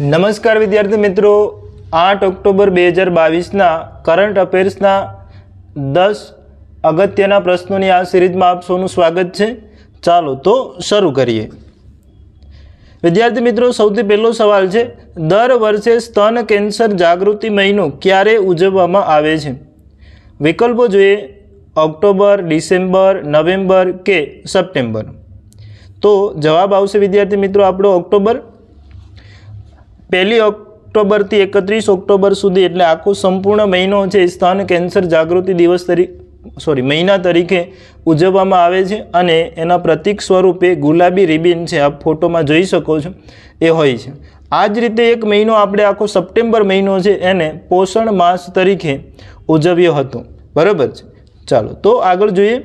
નમસ્કાર વિદ્યાર્થી મિત્રો આઠ ઓક્ટોબર બે હજાર બાવીસના કરંટ અફેર્સના દસ અગત્યના પ્રશ્નોની આ સિરીઝમાં આપ સૌનું સ્વાગત છે ચાલો તો શરૂ કરીએ વિદ્યાર્થી મિત્રો સૌથી પહેલો સવાલ છે દર વર્ષે સ્તન કેન્સર જાગૃતિ મહિનો ક્યારે ઉજવવામાં આવે છે વિકલ્પો જોઈએ ઓક્ટોબર ડિસેમ્બર નવેમ્બર કે સપ્ટેમ્બર તો જવાબ આવશે વિદ્યાર્થી મિત્રો આપણો ઓક્ટોબર પહેલી ઓક્ટોબરથી એકત્રીસ ઓક્ટોબર સુધી એટલે આખો સંપૂર્ણ મહિનો છે સ્તન કેન્સર જાગૃતિ દિવસ તરીકે સોરી મહિના તરીકે ઉજવવામાં આવે છે અને એના પ્રતિક સ્વરૂપે ગુલાબી રિબિન છે આપ ફોટોમાં જોઈ શકો છો એ હોય છે આ જ રીતે એક મહિનો આપણે આખો સપ્ટેમ્બર મહિનો છે એને પોષણ માસ તરીકે ઉજવ્યો હતો બરાબર છે ચાલો તો આગળ જોઈએ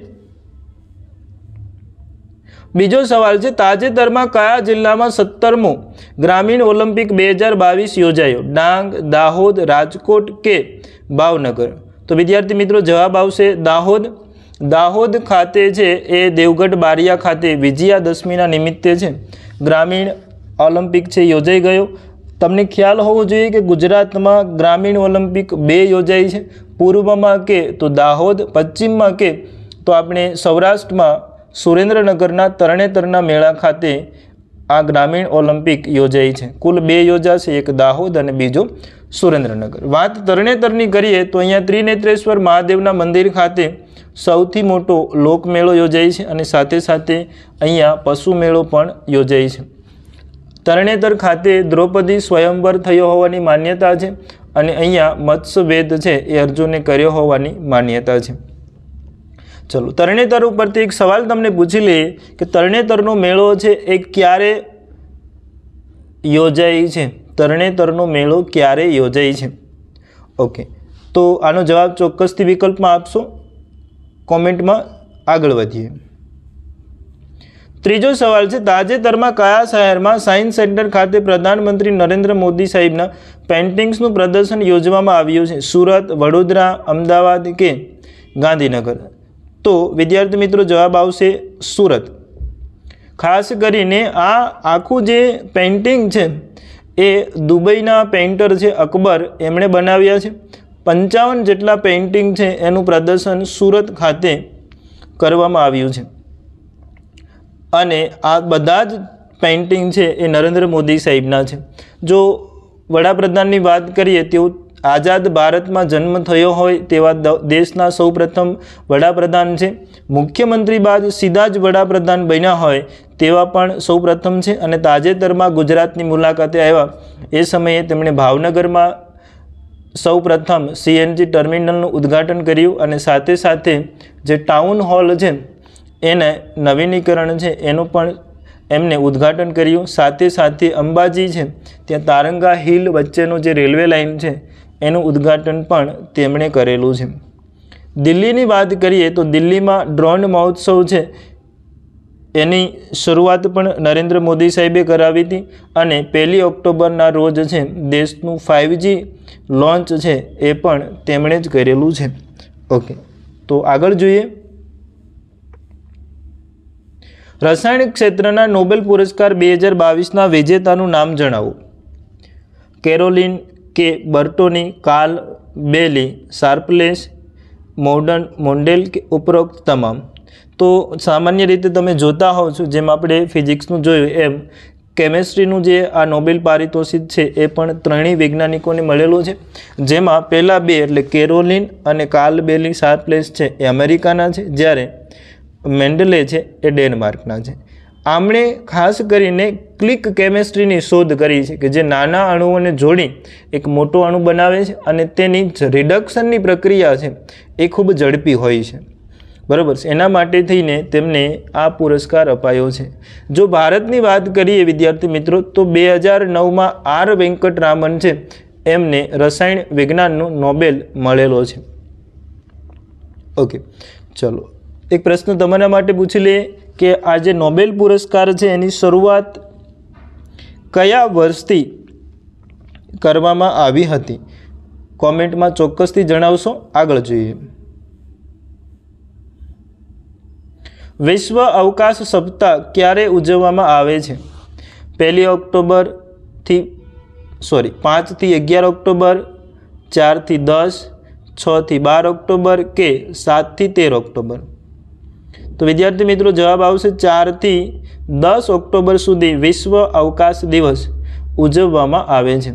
બીજો સવાલ છે તાજેતરમાં કયા જિલ્લામાં સત્તરમો ગ્રામીણ ઓલિમ્પિક બે હજાર બાવીસ યોજાયો ડાંગ દાહોદ રાજકોટ કે ભાવનગર તો વિદ્યાર્થી મિત્રો જવાબ આવશે દાહોદ દાહોદ ખાતે છે એ દેવગઢ બારિયા ખાતે વિજયા દશમીના નિમિત્તે છે ગ્રામીણ ઓલિમ્પિક છે યોજાઈ ગયો તમને ખ્યાલ હોવો જોઈએ કે ગુજરાતમાં ગ્રામીણ ઓલિમ્પિક બે યોજાઈ છે પૂર્વમાં કે તો દાહોદ પશ્ચિમમાં કે તો આપણે સૌરાષ્ટ્રમાં સુરેન્દ્રનગરના તરણેતરના મેળા ખાતે આ ગ્રામીણ ઓલિમ્પિક યોજાઈ છે કુલ બે યોજાશે એક દાહોદ અને બીજો સુરેન્દ્રનગર વાત તરણેતરની કરીએ તો અહીંયા ત્રિનેત્રેશ્વર મહાદેવના મંદિર ખાતે સૌથી મોટો લોકમેળો યોજાય છે અને સાથે સાથે અહીંયા પશુ મેળો પણ યોજાય છે તરણેતર ખાતે દ્રૌપદી સ્વયંવર થયો હોવાની માન્યતા છે અને અહીંયા મત્સ્યવેદ છે એ અર્જુને કર્યો હોવાની માન્યતા છે ચલો તરણેતર ઉપરથી એક સવાલ તમને પૂછી લઈએ કે તરણેતરનો મેળો છે એ ક્યારે યોજાય છે તરણેતરનો મેળો ક્યારે યોજાય છે ઓકે તો આનો જવાબ ચોક્કસથી વિકલ્પમાં આપશો કોમેન્ટમાં આગળ વધીએ ત્રીજો સવાલ છે તાજેતરમાં કયા શહેરમાં સાયન્સ સેન્ટર ખાતે પ્રધાનમંત્રી નરેન્દ્ર મોદી સાહેબના પેઇન્ટિંગ્સનું પ્રદર્શન યોજવામાં આવ્યું છે સુરત વડોદરા અમદાવાદ કે ગાંધીનગર તો વિદ્યાર્થી મિત્રો જવાબ આવશે સુરત ખાસ કરીને આ આખું જે પેઇન્ટિંગ છે એ દુબઈના પેઇન્ટર છે અકબર એમણે બનાવ્યા છે પંચાવન જેટલા પેઇન્ટિંગ છે એનું પ્રદર્શન સુરત ખાતે કરવામાં આવ્યું છે અને આ બધા જ પેઇન્ટિંગ છે એ નરેન્દ્ર મોદી સાહેબના છે જો વડાપ્રધાનની વાત કરીએ તેઓ આઝાદ ભારતમાં જન્મ થયો હોય તેવા દેશના સૌપ્રથમ વડાપ્રધાન છે મુખ્યમંત્રી બાદ સીધા જ વડાપ્રધાન બન્યા હોય તેવા પણ સૌપ્રથમ છે અને તાજેતરમાં ગુજરાતની મુલાકાતે આવ્યા એ સમયે તેમણે ભાવનગરમાં સૌપ્રથમ સીએનજી ટર્મિનલનું ઉદ્ઘાટન કર્યું અને સાથે સાથે જે ટાઉન હોલ છે એને નવીનીકરણ છે એનું પણ એમને ઉદ્ઘાટન કર્યું સાથે સાથે અંબાજી છે ત્યાં તારંગા હિલ વચ્ચેનો જે રેલવે લાઇન છે એનું ઉદઘાટન પણ તેમણે કરેલું છે દિલ્હીની વાત કરીએ તો દિલ્હીમાં ડ્રોન મહોત્સવ છે એની શરૂઆત પણ નરેન્દ્ર મોદી સાહેબે કરાવી હતી અને પહેલી ઓક્ટોબરના રોજ છે દેશનું ફાઇવજી લોન્ચ છે એ પણ તેમણે જ કરેલું છે ઓકે તો આગળ જોઈએ રસાયણ ક્ષેત્રના નોબેલ પુરસ્કાર બે હજાર બાવીસના વિજેતાનું નામ જણાવો કેરોલિન કે બર્ટોની કાલ બેલી શાર્પલેસ મોર્ડન મોન્ડેલ કે ઉપરોક્ત તમામ તો સામાન્ય રીતે તમે જોતા હોવ છો જેમ આપણે ફિઝિક્સનું જોયું એમ કેમેસ્ટ્રીનું જે આ નોબેલ પારિતોષિક છે એ પણ ત્રણેય વૈજ્ઞાનિકોને મળેલું છે જેમાં પહેલાં બે એટલે કેરોલિન અને કાર્લ બેલી શાર્પલેસ છે એ અમેરિકાના છે જ્યારે મેન્ડલે છે એ ડેનમાર્કના છે આમણે ખાસ કરીને ક્લિક કેમેસ્ટ્રીની શોધ કરી છે કે જે નાના અણુઓને જોડી એક મોટો અણુ બનાવે છે અને તેની રિડક્શનની પ્રક્રિયા છે એ ખૂબ ઝડપી હોય છે બરાબર છે એના માટે થઈને તેમને આ પુરસ્કાર અપાયો છે જો ભારતની વાત કરીએ વિદ્યાર્થી મિત્રો તો બે હજાર નવમાં આર વેંકટરામન છે એમને રસાયણ વિજ્ઞાનનો નોબેલ મળેલો છે ઓકે ચલો એક પ્રશ્ન તમારા માટે પૂછી લઈએ કે આ જે નોબેલ પુરસ્કાર છે એની શરૂઆત કયા વર્ષથી કરવામાં આવી હતી કોમેન્ટમાં ચોક્કસથી જણાવશો આગળ જોઈએ વિશ્વ અવકાશ સપ્તાહ ક્યારે ઉજવવામાં આવે છે પહેલી ઓક્ટોબરથી સોરી પાંચથી અગિયાર ઓક્ટોબર ચારથી દસ છથી બાર ઓક્ટોબર કે સાતથી તેર ઓક્ટોબર તો વિદ્યાર્થી મિત્રો જવાબ આવશે ચારથી દસ ઓક્ટોબર સુધી વિશ્વ અવકાશ દિવસ ઉજવવામાં આવે છે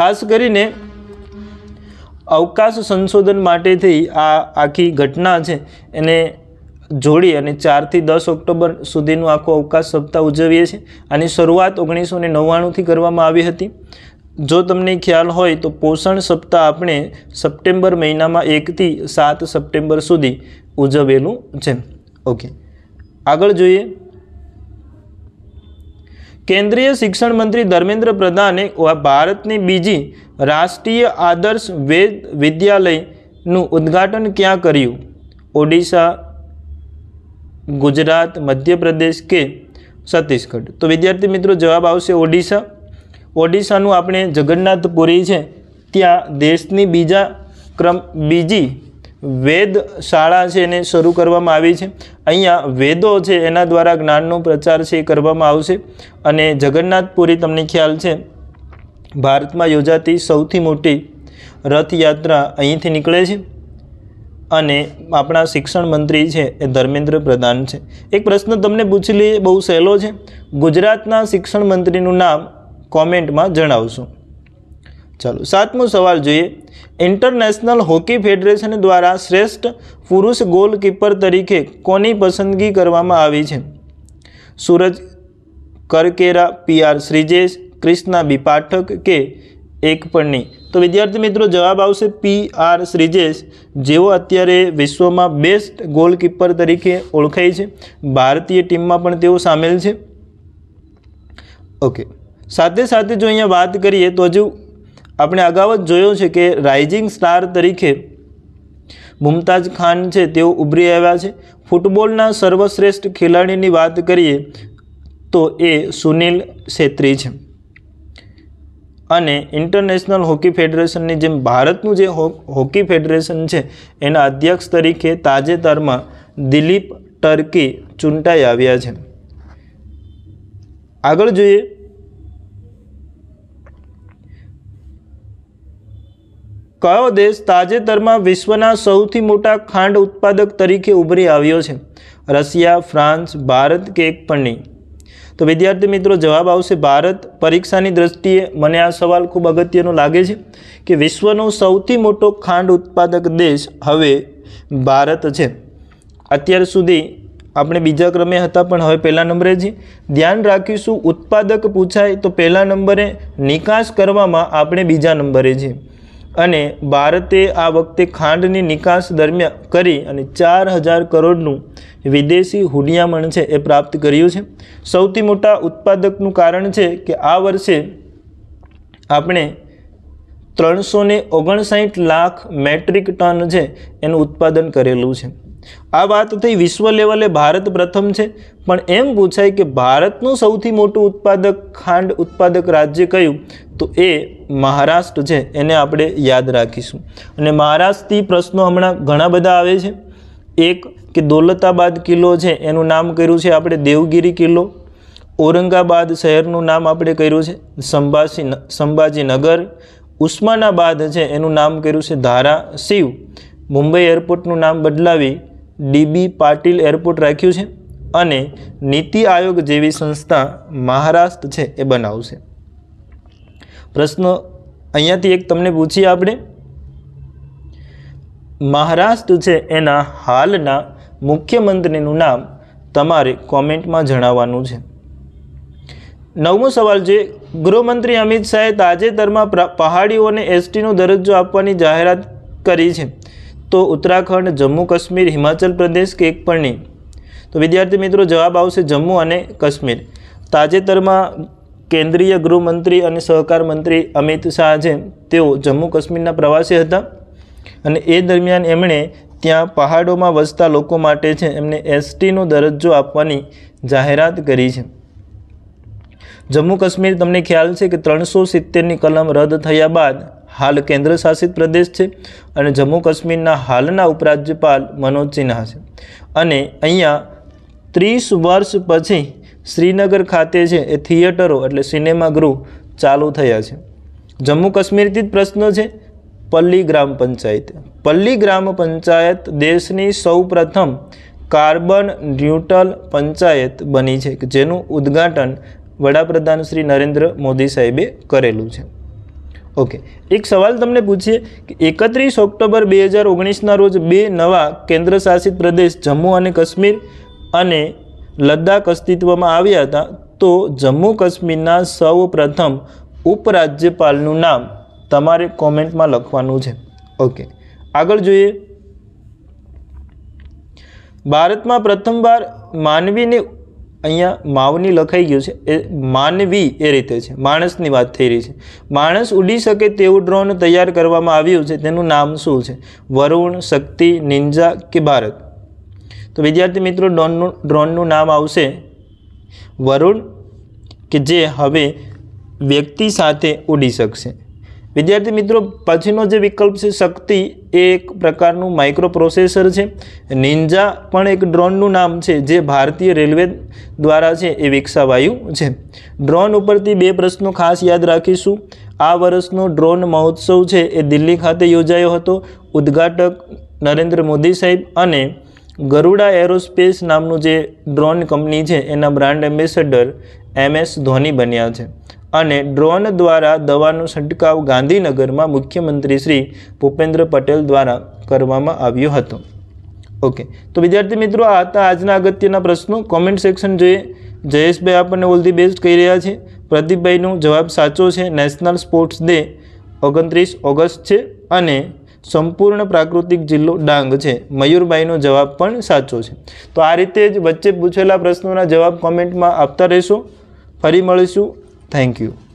ખાસ કરીને અવકાશ સંશોધન માટેથી આ આખી ઘટના છે એને જોડી અને ચારથી દસ ઓક્ટોબર સુધીનું આખો અવકાશ સપ્તાહ ઉજવીએ છીએ આની શરૂઆત ઓગણીસો ને નવ્વાણુંથી કરવામાં આવી હતી જો તમને ખ્યાલ હોય તો પોષણ સપ્તાહ આપણે સપ્ટેમ્બર મહિનામાં એકથી સાત સપ્ટેમ્બર સુધી ઉજવેલું છે ઓકે આગળ જોઈએ કેન્દ્રીય શિક્ષણ મંત્રી ધર્મેન્દ્ર પ્રધાને ભારતની બીજી રાષ્ટ્રીય આદર્શ વેદ વિદ્યાલયનું ઉદ્ઘાટન ક્યાં કર્યું ઓડિશા ગુજરાત મધ્યપ્રદેશ કે છત્તીસગઢ તો વિદ્યાર્થી મિત્રો જવાબ આવશે ઓડિશા ઓડિશાનું આપણે જગન્નાથપુરી છે ત્યાં દેશની બીજા ક્રમ બીજી વેદ શાળા છે એને શરૂ કરવામાં આવી છે અહીંયા વેદો છે એના દ્વારા જ્ઞાનનો પ્રચાર છે એ કરવામાં આવશે અને જગન્નાથપુરી તમને ખ્યાલ છે ભારતમાં યોજાતી સૌથી મોટી રથયાત્રા અહીંથી નીકળે છે અને આપણા શિક્ષણ મંત્રી છે એ ધર્મેન્દ્ર પ્રધાન છે એક પ્રશ્ન તમને પૂછી લઈએ બહુ સહેલો છે ગુજરાતના શિક્ષણ મંત્રીનું નામ કોમેન્ટમાં જણાવશો ચાલો સાતમો સવાલ જોઈએ ઇન્ટરનેશનલ હોકી ફેડરેશન દ્વારા શ્રેષ્ઠ પુરુષ ગોલકીપર તરીકે કોની પસંદગી કરવામાં આવી છે સૂરજ કરકેરા પીઆર શ્રીજેશ ક્રિષ્ના બી પાઠક કે એક પણ નહીં તો વિદ્યાર્થી મિત્રો જવાબ આવશે પી આર શ્રીજેશ જેઓ અત્યારે વિશ્વમાં બેસ્ટ ગોલકીપર તરીકે ઓળખાય છે ભારતીય ટીમમાં પણ તેઓ સામેલ છે ઓકે સાથે સાથે જો અહીંયા વાત કરીએ તો હજુ આપણે અગાઉ જ જોયું છે કે રાઇઝિંગ સ્ટાર તરીકે મુમતાજ ખાન છે તેઓ ઉભરી આવ્યા છે ફૂટબોલના સર્વશ્રેષ્ઠ ખેલાડીની વાત કરીએ તો એ સુનિલ છેત્રી છે અને ઇન્ટરનેશનલ હોકી ફેડરેશનની જેમ ભારતનું જે હોકી ફેડરેશન છે એના અધ્યક્ષ તરીકે તાજેતરમાં દિલીપ ટર્કી ચૂંટાઈ આવ્યા છે આગળ જોઈએ કયો દેશ તાજેતરમાં વિશ્વના સૌથી મોટા ખાંડ ઉત્પાદક તરીકે ઉભરી આવ્યો છે રશિયા ફ્રાન્સ ભારત કે એક પણ નહીં તો વિદ્યાર્થી મિત્રો જવાબ આવશે ભારત પરીક્ષાની દ્રષ્ટિએ મને આ સવાલ ખૂબ અગત્યનો લાગે છે કે વિશ્વનો સૌથી મોટો ખાંડ ઉત્પાદક દેશ હવે ભારત છે અત્યાર સુધી આપણે બીજા ક્રમે હતા પણ હવે પહેલા નંબરે છે ધ્યાન રાખીશું ઉત્પાદક પૂછાય તો પહેલા નંબરે નિકાસ કરવામાં આપણે બીજા નંબરે છીએ અને ભારતે આ વખતે ખાંડની નિકાસ દરમિયાન કરી અને ચાર હજાર કરોડનું વિદેશી હુડિયામણ છે એ પ્રાપ્ત કર્યું છે સૌથી મોટા ઉત્પાદકનું કારણ છે કે આ વર્ષે આપણે ત્રણસો ઓગણસાઠ લાખ મેટ્રિક ટન છે એનું ઉત્પાદન કરેલું છે આ વાત થઈ વિશ્વ લેવલે ભારત પ્રથમ છે પણ એમ પૂછાય કે ભારતનું સૌથી મોટું ઉત્પાદક ખાંડ ઉત્પાદક રાજ્ય કયું તો એ મહારાષ્ટ્ર છે એને આપણે યાદ રાખીશું અને મહારાષ્ટ્રથી પ્રશ્નો હમણાં ઘણા બધા આવે છે એક કે દોલતાબાદ કિલ્લો છે એનું નામ કર્યું છે આપણે દેવગીરી કિલ્લો ઔરંગાબાદ શહેરનું નામ આપણે કર્યું છે સંભાજી સંભાજીનગર ઉસ્માનાબાદ છે એનું નામ કર્યું છે ધારા મુંબઈ એરપોર્ટનું નામ બદલાવી ડીબી પાટીલ એરપોર્ટ રાખ્યું છે અને નીતિ આયોગ જેવી સંસ્થા મહારાષ્ટ્ર છે એ બનાવશે પ્રશ્ન અહીંયાથી એક તમને પૂછીએ આપણે મહારાષ્ટ્ર છે એના હાલના મુખ્યમંત્રીનું નામ તમારે કોમેન્ટમાં જણાવવાનું છે નવમો સવાલ છે ગૃહમંત્રી અમિત શાહે તાજેતરમાં પહાડીઓને એસટીનો દરજ્જો આપવાની જાહેરાત કરી છે તો ઉત્તરાખંડ જમ્મુ કાશ્મીર હિમાચલ પ્રદેશ કે એક પણ નહીં તો વિદ્યાર્થી મિત્રો જવાબ આવશે જમ્મુ અને કાશ્મીર તાજેતરમાં કેન્દ્રીય ગૃહમંત્રી અને સહકાર મંત્રી અમિત શાહ છે તેઓ જમ્મુ કાશ્મીરના પ્રવાસી હતા અને એ દરમિયાન એમણે ત્યાં પહાડોમાં વસતા લોકો માટે છે એમને એસટીનો દરજ્જો આપવાની જાહેરાત કરી છે જમ્મુ કાશ્મીર તમને ખ્યાલ છે કે ત્રણસો સિત્તેરની કલમ રદ થયા બાદ હાલ કેન્દ્રશાસિત પ્રદેશ છે અને જમ્મુ કાશ્મીરના હાલના ઉપરાજ્યપાલ મનોજ સિન્હા છે અને અહીંયા ત્રીસ વર્ષ પછી શ્રીનગર ખાતે છે એ થિયેટરો એટલે સિનેમાગૃહ ચાલુ થયા છે જમ્મુ કાશ્મીરથી જ પ્રશ્ન છે પલ્લી ગ્રામ પંચાયત પલ્લી ગ્રામ પંચાયત દેશની સૌ પ્રથમ કાર્બન ન્યુટ્રલ પંચાયત બની છે જેનું ઉદ્ઘાટન વડાપ્રધાન શ્રી નરેન્દ્ર મોદી સાહેબે કરેલું છે ઓકે એક સવાલ તમને પૂછીએ કે એકત્રીસ ઓક્ટોબર બે હજાર ઓગણીસના રોજ બે નવા કેન્દ્ર શાસિત પ્રદેશ જમ્મુ અને કાશ્મીર અને લદ્દાખ અસ્તિત્વમાં આવ્યા હતા તો જમ્મુ કાશ્મીરના સૌ પ્રથમ ઉપરાજ્યપાલનું નામ તમારે કોમેન્ટમાં લખવાનું છે ઓકે આગળ જોઈએ ભારતમાં પ્રથમવાર માનવીને અહીંયા માવની લખાઈ ગયું છે એ માનવી એ રીતે છે માણસની વાત થઈ રહી છે માણસ ઉડી શકે તેવું ડ્રોન તૈયાર કરવામાં આવ્યું છે તેનું નામ શું છે વરુણ શક્તિ નિંજા કે ભારત તો વિદ્યાર્થી મિત્રો ડ્રોનનું ડ્રોનનું નામ આવશે વરુણ કે જે હવે વ્યક્તિ સાથે ઉડી શકશે વિદ્યાર્થી મિત્રો પછીનો જે વિકલ્પ છે શક્તિ એ એક પ્રકારનું માઇક્રો પ્રોસેસર છે નિંજા પણ એક ડ્રોનનું નામ છે જે ભારતીય રેલવે દ્વારા છે એ વિકસાવાયું છે ડ્રોન ઉપરથી બે પ્રશ્નો ખાસ યાદ રાખીશું આ વર્ષનો ડ્રોન મહોત્સવ છે એ દિલ્હી ખાતે યોજાયો હતો ઉદ્ઘાટક નરેન્દ્ર મોદી સાહેબ અને ગરુડા એરોસ્પેસ નામનું જે ડ્રોન કંપની છે એના brand ambassador M S Dhoni બન્યા છે અને ડ્રોન દ્વારા દવાનો છંટકાવ ગાંધીનગરમાં મુખ્યમંત્રી શ્રી ભૂપેન્દ્ર પટેલ દ્વારા કરવામાં આવ્યો હતો ઓકે તો વિદ્યાર્થી મિત્રો આ હતા આજના અગત્યના પ્રશ્નો કોમેન્ટ સેક્શન જોઈએ જયેશભાઈ આપણને ઓલ ધી બેસ્ટ કહી રહ્યા છે પ્રદીપભાઈનો જવાબ સાચો છે નેશનલ સ્પોર્ટ્સ ડે ઓગણત્રીસ ઓગસ્ટ છે અને સંપૂર્ણ પ્રાકૃતિક જિલ્લો ડાંગ છે મયુરભાઈનો જવાબ પણ સાચો છે તો આ રીતે જ વચ્ચે પૂછેલા પ્રશ્નોના જવાબ કોમેન્ટમાં આપતા રહેશો ફરી મળીશું Thank you.